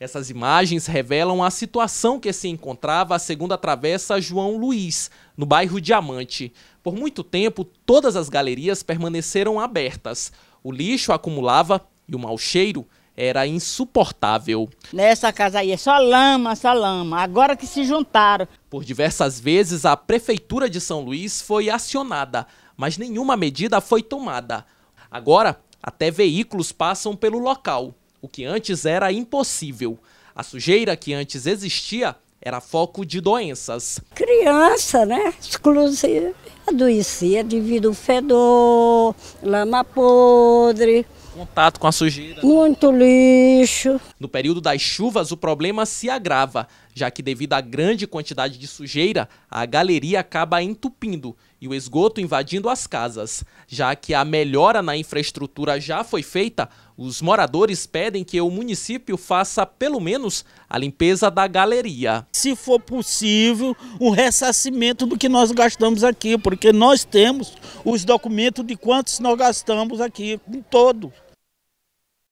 Essas imagens revelam a situação que se encontrava a segunda travessa João Luiz, no bairro Diamante. Por muito tempo, todas as galerias permaneceram abertas. O lixo acumulava e o mau cheiro era insuportável. Nessa casa aí é só lama, só lama. Agora que se juntaram. Por diversas vezes, a Prefeitura de São Luís foi acionada, mas nenhuma medida foi tomada. Agora, até veículos passam pelo local. O que antes era impossível. A sujeira que antes existia era foco de doenças. Criança, né? Exclusive, adoecia devido ao fedor, lama podre. Contato com a sujeira. Muito lixo. No período das chuvas, o problema se agrava, já que devido à grande quantidade de sujeira, a galeria acaba entupindo e o esgoto invadindo as casas. Já que a melhora na infraestrutura já foi feita, os moradores pedem que o município faça pelo menos a limpeza da galeria. Se for possível, um ressarcimento do que nós gastamos aqui, porque nós temos os documentos de quantos nós gastamos aqui, em todo.